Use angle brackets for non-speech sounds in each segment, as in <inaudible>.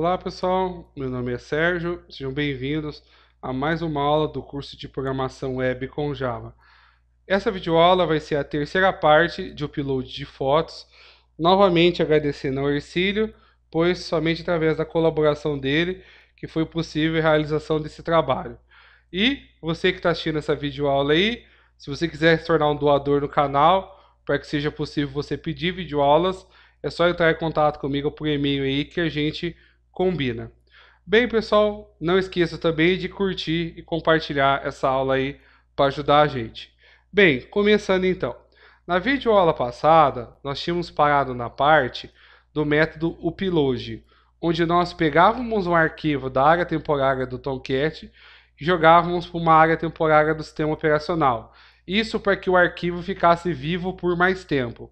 Olá pessoal, meu nome é Sérgio, sejam bem-vindos a mais uma aula do curso de Programação Web com Java. Essa videoaula vai ser a terceira parte de upload de fotos, novamente agradecendo ao Ercílio, pois somente através da colaboração dele que foi possível a realização desse trabalho. E você que está assistindo essa videoaula aí, se você quiser se tornar um doador no canal, para que seja possível você pedir videoaulas, é só entrar em contato comigo por e-mail aí que a gente combina. Bem, pessoal, não esqueça também de curtir e compartilhar essa aula aí para ajudar a gente. Bem, começando então. Na videoaula passada, nós tínhamos parado na parte do método upload, onde nós pegávamos um arquivo da área temporária do Tomcat e jogávamos para uma área temporária do sistema operacional. Isso para que o arquivo ficasse vivo por mais tempo.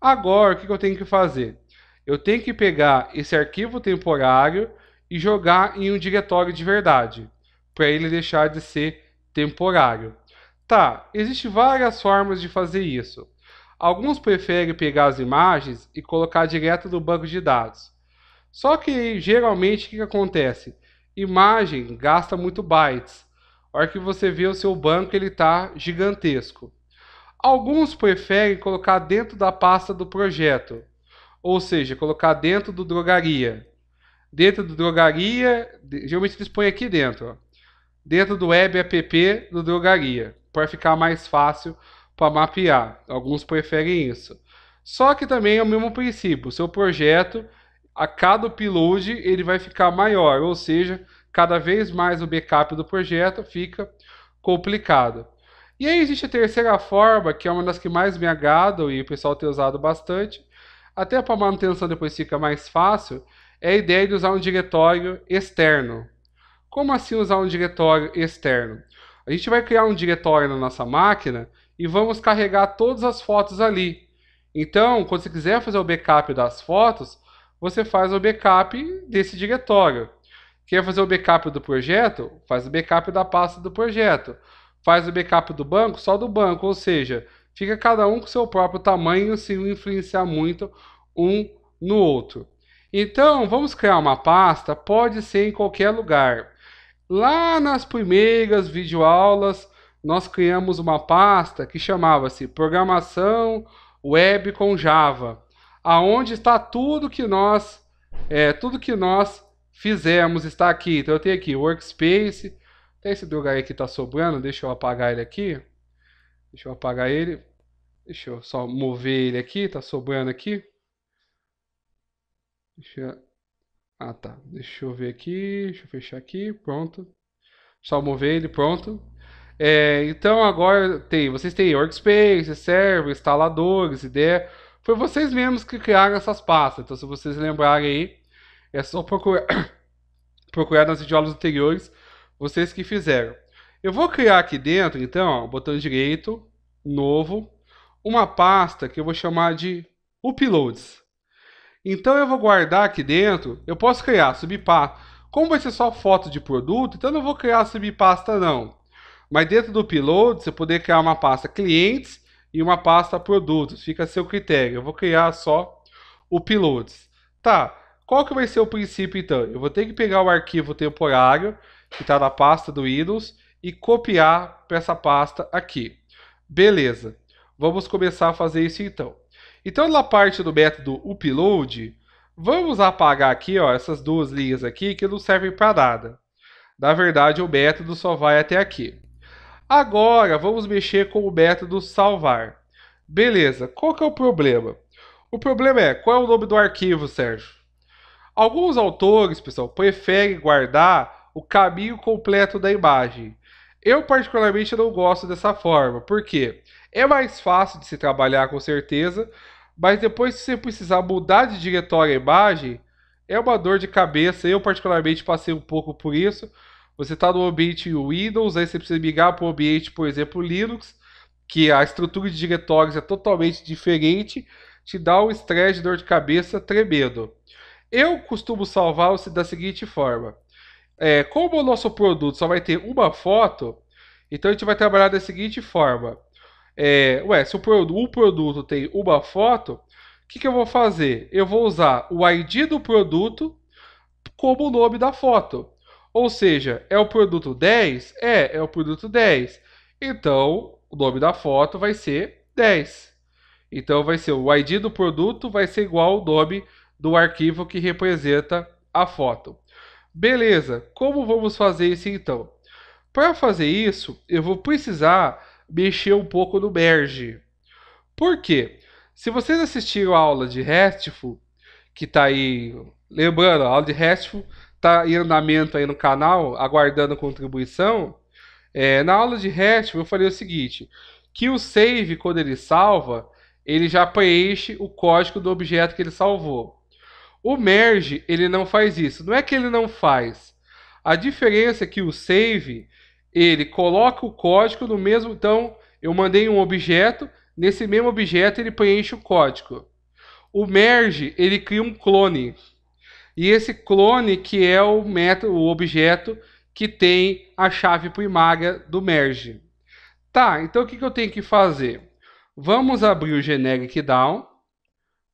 Agora, o que eu tenho que fazer? eu tenho que pegar esse arquivo temporário e jogar em um diretório de verdade, para ele deixar de ser temporário. Tá, existem várias formas de fazer isso. Alguns preferem pegar as imagens e colocar direto no banco de dados. Só que geralmente o que acontece? Imagem gasta muito bytes. A hora que você vê o seu banco ele está gigantesco. Alguns preferem colocar dentro da pasta do projeto. Ou seja, colocar dentro do drogaria. Dentro do drogaria, geralmente eles põem aqui dentro. Ó. Dentro do web app do drogaria. Para ficar mais fácil para mapear. Alguns preferem isso. Só que também é o mesmo princípio. seu projeto, a cada upload, ele vai ficar maior. Ou seja, cada vez mais o backup do projeto fica complicado. E aí existe a terceira forma, que é uma das que mais me agradam e o pessoal tem usado bastante, até para manutenção depois fica mais fácil, é a ideia de usar um diretório externo. Como assim usar um diretório externo? A gente vai criar um diretório na nossa máquina e vamos carregar todas as fotos ali. Então, quando você quiser fazer o backup das fotos, você faz o backup desse diretório. Quer fazer o backup do projeto? Faz o backup da pasta do projeto. Faz o backup do banco? Só do banco, ou seja, Fica cada um com seu próprio tamanho sem influenciar muito um no outro. Então, vamos criar uma pasta, pode ser em qualquer lugar. Lá nas primeiras videoaulas, nós criamos uma pasta que chamava-se Programação Web com Java, aonde está tudo que nós é, tudo que nós fizemos está aqui. Então eu tenho aqui workspace, tem esse lugar aqui está sobrando, deixa eu apagar ele aqui. Deixa eu apagar ele. Deixa eu só mover ele aqui, tá sobrando aqui. Deixa eu... Ah, tá. Deixa eu ver aqui, deixa eu fechar aqui, pronto. Só mover ele, pronto. É, então agora tem, vocês têm workspace, server, instaladores, ideia. Foi vocês mesmos que criaram essas pastas. Então se vocês lembrarem aí, é só procurar, <coughs> procurar nas videoaulas anteriores, vocês que fizeram. Eu vou criar aqui dentro, então, ó, botão direito, novo, uma pasta que eu vou chamar de uploads. Então eu vou guardar aqui dentro, eu posso criar subpasta. Como vai ser só foto de produto, então eu não vou criar subpasta não. Mas dentro do uploads você poder criar uma pasta clientes e uma pasta produtos, fica a seu critério. Eu vou criar só uploads. Tá, qual que vai ser o princípio então? Eu vou ter que pegar o arquivo temporário que está na pasta do Windows e copiar para essa pasta aqui. Beleza. Vamos começar a fazer isso então. Então, na parte do método upload, vamos apagar aqui ó, essas duas linhas aqui que não servem para nada. Na verdade, o método só vai até aqui. Agora, vamos mexer com o método salvar. Beleza, qual que é o problema? O problema é, qual é o nome do arquivo, Sérgio? Alguns autores, pessoal, preferem guardar o caminho completo da imagem. Eu, particularmente, não gosto dessa forma, porque é mais fácil de se trabalhar com certeza, mas depois, se você precisar mudar de diretório a imagem, é uma dor de cabeça. Eu, particularmente, passei um pouco por isso. Você está no ambiente Windows, aí você precisa migrar para o ambiente, por exemplo, Linux, que a estrutura de diretórios é totalmente diferente, te dá um estresse de dor de cabeça tremendo. Eu costumo salvar se da seguinte forma: é, como o nosso produto só vai ter uma foto, então a gente vai trabalhar da seguinte forma. É, ué, se o produto, produto tem uma foto, o que, que eu vou fazer? Eu vou usar o ID do produto como o nome da foto. Ou seja, é o produto 10? É, é o produto 10. Então, o nome da foto vai ser 10. Então, vai ser o ID do produto vai ser igual ao nome do arquivo que representa a foto. Beleza, como vamos fazer isso então? Para fazer isso, eu vou precisar mexer um pouco no merge. Por quê? Se vocês assistiram a aula de RESTful, que está aí, lembrando, a aula de RESTful está em andamento aí no canal, aguardando contribuição. É, na aula de RESTful eu falei o seguinte, que o save, quando ele salva, ele já preenche o código do objeto que ele salvou. O merge, ele não faz isso. Não é que ele não faz. A diferença é que o save, ele coloca o código no mesmo... Então, eu mandei um objeto, nesse mesmo objeto ele preenche o código. O merge, ele cria um clone. E esse clone que é o método, o objeto que tem a chave primária do merge. Tá, então o que, que eu tenho que fazer? Vamos abrir o generic down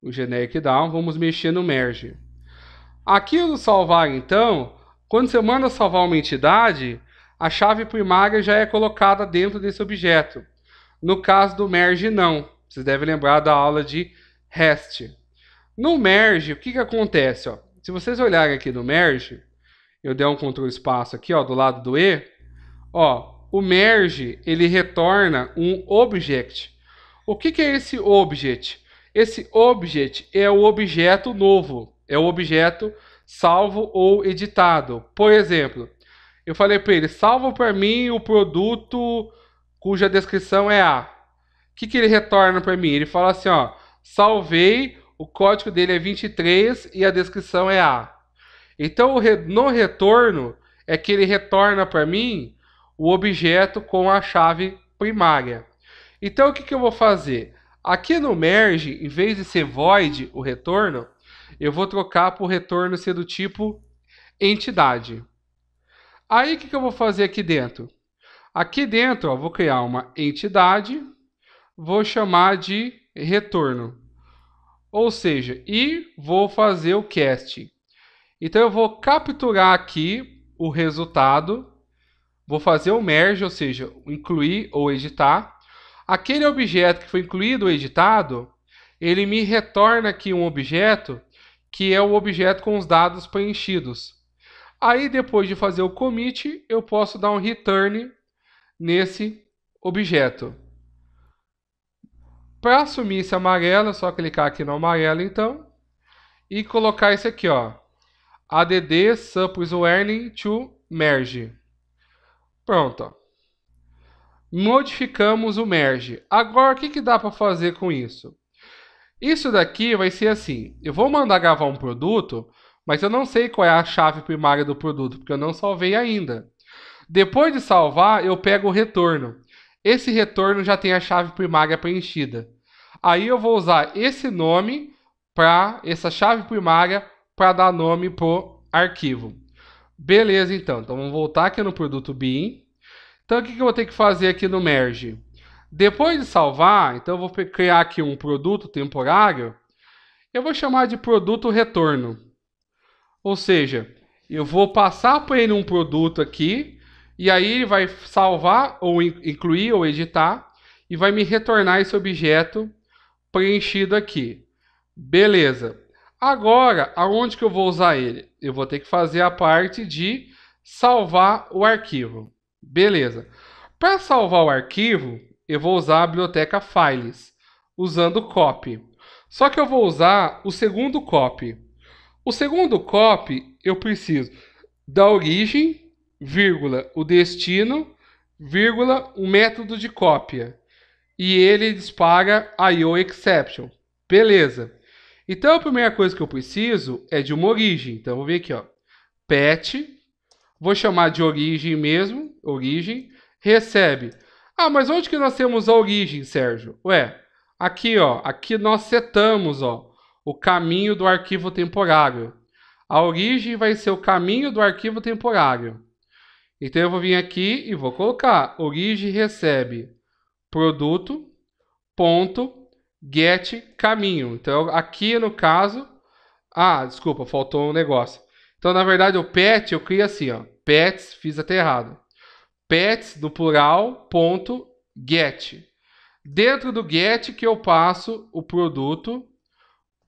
o generic down, vamos mexer no merge. Aqui no salvar, então, quando você manda salvar uma entidade, a chave primária já é colocada dentro desse objeto. No caso do merge, não. Vocês devem lembrar da aula de REST. No merge, o que, que acontece? Ó? Se vocês olharem aqui no merge, eu der um control espaço aqui ó, do lado do E, ó, o merge ele retorna um object. O que, que é esse object? Esse object é o objeto novo, é o objeto salvo ou editado. Por exemplo, eu falei para ele, salva para mim o produto cuja descrição é A. O que, que ele retorna para mim? Ele fala assim, ó, salvei, o código dele é 23 e a descrição é A. Então, no retorno, é que ele retorna para mim o objeto com a chave primária. Então, o que, que eu vou fazer? Aqui no merge, em vez de ser void, o retorno, eu vou trocar para o retorno ser do tipo entidade. Aí o que, que eu vou fazer aqui dentro? Aqui dentro, ó, vou criar uma entidade, vou chamar de retorno. Ou seja, e vou fazer o cast. Então eu vou capturar aqui o resultado, vou fazer o merge, ou seja, incluir ou editar, aquele objeto que foi incluído ou editado, ele me retorna aqui um objeto que é o objeto com os dados preenchidos. Aí depois de fazer o commit, eu posso dar um return nesse objeto. Para assumir esse amarelo, é só clicar aqui no amarelo então e colocar isso aqui, ó. add suppose learning to merge. Pronto, ó modificamos o merge. Agora, o que, que dá para fazer com isso? Isso daqui vai ser assim, eu vou mandar gravar um produto, mas eu não sei qual é a chave primária do produto, porque eu não salvei ainda. Depois de salvar, eu pego o retorno. Esse retorno já tem a chave primária preenchida. Aí eu vou usar esse nome para essa chave primária para dar nome pro arquivo. Beleza, então. Então vamos voltar aqui no produto BIM. Então, o que, que eu vou ter que fazer aqui no merge? Depois de salvar, então eu vou criar aqui um produto temporário. Eu vou chamar de produto retorno. Ou seja, eu vou passar para ele um produto aqui e aí ele vai salvar ou incluir ou editar e vai me retornar esse objeto preenchido aqui. Beleza. Agora, aonde que eu vou usar ele? Eu vou ter que fazer a parte de salvar o arquivo. Beleza. Para salvar o arquivo, eu vou usar a biblioteca Files, usando copy. Só que eu vou usar o segundo copy. O segundo copy, eu preciso da origem, vírgula, o destino, vírgula, o método de cópia. E ele dispara IO exception. Beleza. Então a primeira coisa que eu preciso é de uma origem. Então eu vou vir aqui, ó, pet vou chamar de origem mesmo, origem, recebe. Ah, mas onde que nós temos a origem, Sérgio? Ué, aqui, ó, aqui nós setamos, ó, o caminho do arquivo temporário. A origem vai ser o caminho do arquivo temporário. Então eu vou vir aqui e vou colocar origem recebe produto ponto get caminho. Então aqui no caso, ah, desculpa, faltou um negócio. Então, na verdade, o pet eu crio assim, ó. Pets, fiz até errado. Pets no plural, ponto, get. Dentro do get que eu passo o produto,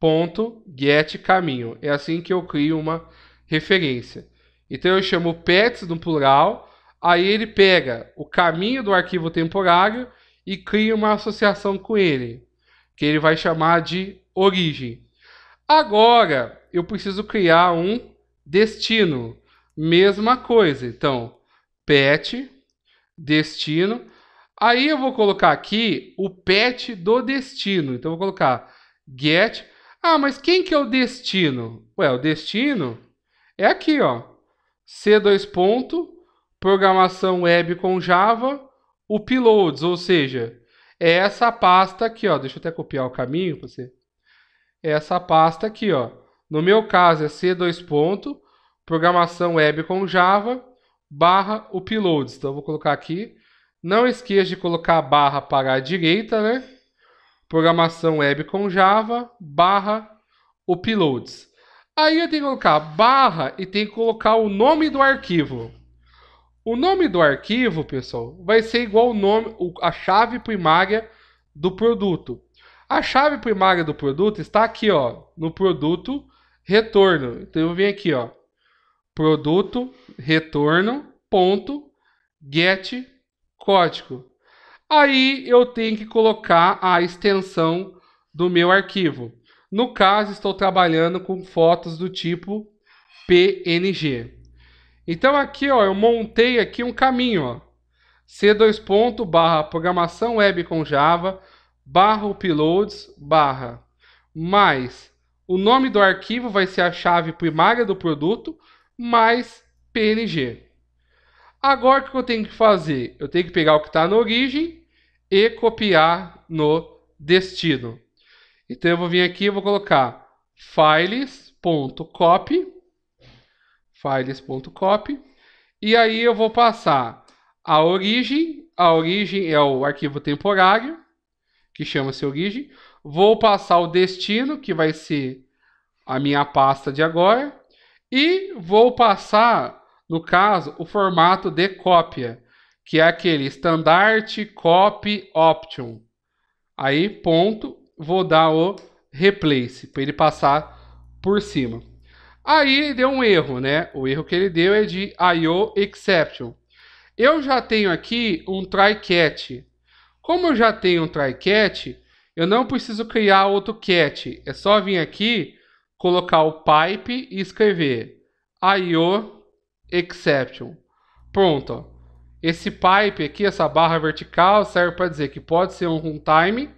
ponto, get caminho. É assim que eu crio uma referência. Então, eu chamo pets no plural, aí ele pega o caminho do arquivo temporário e cria uma associação com ele, que ele vai chamar de origem. Agora, eu preciso criar um destino, mesma coisa. Então, pet, destino. Aí eu vou colocar aqui o pet do destino. Então, eu vou colocar get. Ah, mas quem que é o destino? Ué, o destino é aqui, ó. C2 ponto, programação web com Java, uploads, ou seja, é essa pasta aqui, ó. Deixa eu até copiar o caminho para você. É essa pasta aqui, ó. No meu caso é C 2 ponto, programação web com Java, barra uploads. Então vou colocar aqui. Não esqueça de colocar a barra para a direita, né? Programação web com Java, barra uploads. Aí eu tenho que colocar barra e tem que colocar o nome do arquivo. O nome do arquivo, pessoal, vai ser igual o nome, a chave primária do produto. A chave primária do produto está aqui, ó, no produto retorno. Então eu venho aqui, ó, produto, retorno, ponto, get código. Aí eu tenho que colocar a extensão do meu arquivo. No caso, estou trabalhando com fotos do tipo PNG. Então aqui, ó, eu montei aqui um caminho, ó. C2 ponto barra programação web com Java barra uploads barra mais o nome do arquivo vai ser a chave primária do produto mais PNG. Agora o que eu tenho que fazer? Eu tenho que pegar o que está na origem e copiar no destino. Então eu vou vir aqui e vou colocar files.copy files.copy e aí eu vou passar a origem, a origem é o arquivo temporário que chama-se origem. Vou passar o destino, que vai ser a minha pasta de agora. E vou passar, no caso, o formato de cópia, que é aquele standard copy option. Aí, ponto, vou dar o replace, para ele passar por cima. Aí ele deu um erro, né? O erro que ele deu é de IO exception. Eu já tenho aqui um try catch. Como eu já tenho um try catch, eu não preciso criar outro cat. É só vir aqui, colocar o pipe e escrever IO exception. Pronto. Esse pipe aqui, essa barra vertical, serve para dizer que pode ser um runtime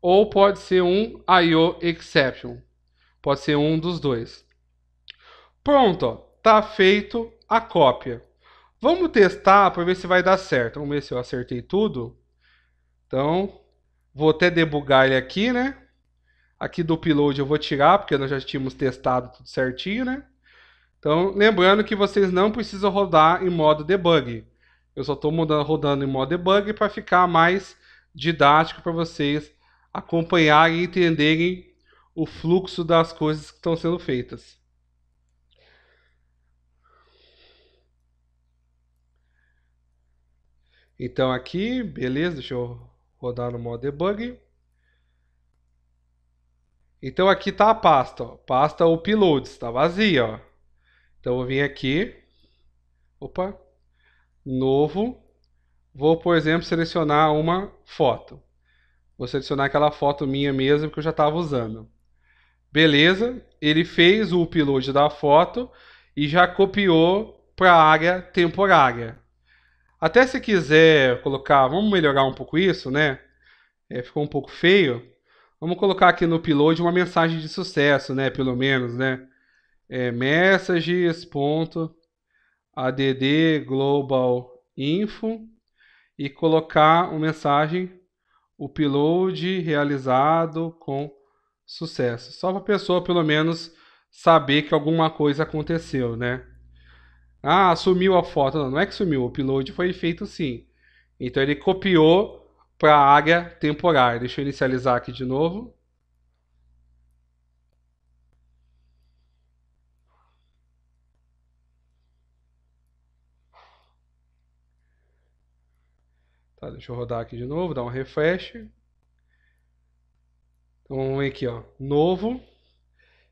ou pode ser um IO exception. Pode ser um dos dois. Pronto, tá feito a cópia. Vamos testar para ver se vai dar certo. Vamos ver se eu acertei tudo. Então, Vou até debugar ele aqui, né? Aqui do upload eu vou tirar, porque nós já tínhamos testado tudo certinho, né? Então, lembrando que vocês não precisam rodar em modo debug. Eu só estou rodando em modo debug para ficar mais didático para vocês acompanharem e entenderem o fluxo das coisas que estão sendo feitas. Então aqui, beleza, deixa eu rodar no modo debug. Então aqui está a pasta, ó. pasta uploads, está vazia. Ó. Então eu vou vir aqui, opa, novo, vou por exemplo selecionar uma foto. Vou selecionar aquela foto minha mesmo que eu já estava usando. Beleza, ele fez o upload da foto e já copiou para a área temporária. Até se quiser colocar, vamos melhorar um pouco isso, né? É, ficou um pouco feio. Vamos colocar aqui no upload uma mensagem de sucesso, né? Pelo menos, né? É messages.add global info e colocar uma mensagem upload realizado com sucesso. Só para a pessoa pelo menos saber que alguma coisa aconteceu, né? Ah, sumiu a foto. Não, não é que sumiu, o upload foi feito sim. Então ele copiou para a área temporária. Deixa eu inicializar aqui de novo. Tá, deixa eu rodar aqui de novo, dar um refresh. Então vamos ver aqui, ó, novo.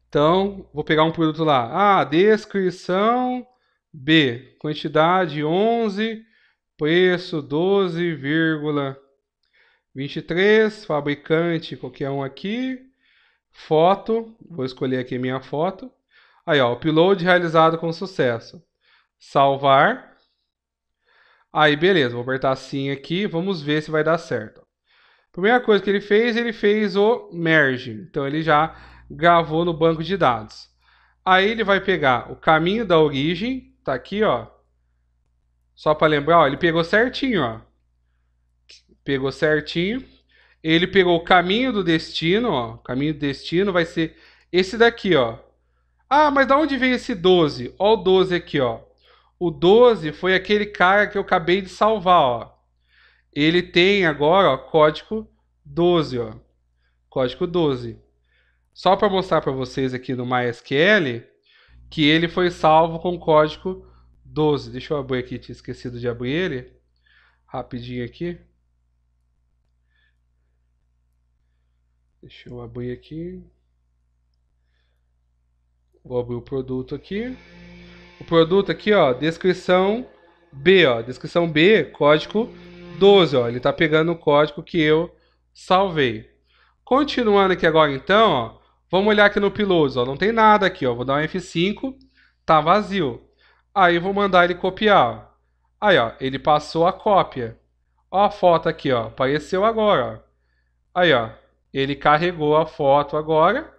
Então, vou pegar um produto lá. Ah, descrição B. Quantidade 11, preço 12,23. Fabricante, qualquer um aqui. Foto, vou escolher aqui minha foto. Aí, ó, upload realizado com sucesso. Salvar. Aí, beleza, vou apertar sim aqui. Vamos ver se vai dar certo. Primeira coisa que ele fez, ele fez o merge. Então, ele já gravou no banco de dados. Aí ele vai pegar o caminho da origem, Tá aqui, ó. Só para lembrar, ó, ele pegou certinho, ó. Pegou certinho. Ele pegou o caminho do destino, ó. O caminho do destino vai ser esse daqui, ó. Ah, mas da onde vem esse 12? Ó o 12 aqui, ó. O 12 foi aquele cara que eu acabei de salvar, ó. Ele tem agora, ó, código 12, ó. Código 12. Só para mostrar para vocês aqui no MySQL, que ele foi salvo com o código 12. Deixa eu abrir aqui, tinha esquecido de abrir ele. Rapidinho aqui. Deixa eu abrir aqui. Vou abrir o produto aqui. O produto aqui, ó, descrição B, ó, descrição B, código 12, ó, ele tá pegando o código que eu salvei. Continuando aqui agora então, ó, Vamos olhar aqui no Pillows, ó, não tem nada aqui, ó. Vou dar um F5, tá vazio. Aí vou mandar ele copiar. Aí, ó, ele passou a cópia. Ó a foto aqui, ó, apareceu agora. Ó. Aí, ó, ele carregou a foto agora.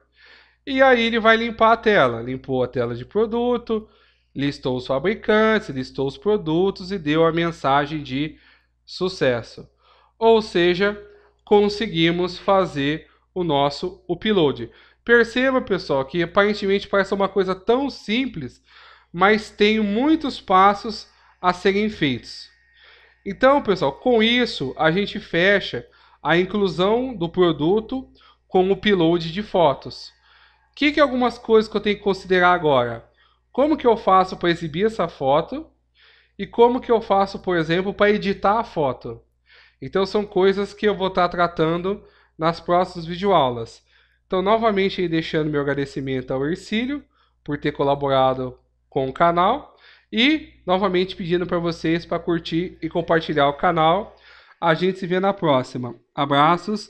E aí ele vai limpar a tela. Limpou a tela de produto, listou os fabricantes, listou os produtos e deu a mensagem de sucesso. Ou seja, conseguimos fazer o nosso upload. Perceba, pessoal, que aparentemente parece uma coisa tão simples, mas tem muitos passos a serem feitos. Então, pessoal, com isso a gente fecha a inclusão do produto com o upload de fotos. O que, que é algumas coisas que eu tenho que considerar agora? Como que eu faço para exibir essa foto? E como que eu faço, por exemplo, para editar a foto? Então são coisas que eu vou estar tá tratando nas próximas videoaulas. Então, novamente, aí, deixando meu agradecimento ao Ercílio por ter colaborado com o canal. E, novamente, pedindo para vocês para curtir e compartilhar o canal. A gente se vê na próxima. Abraços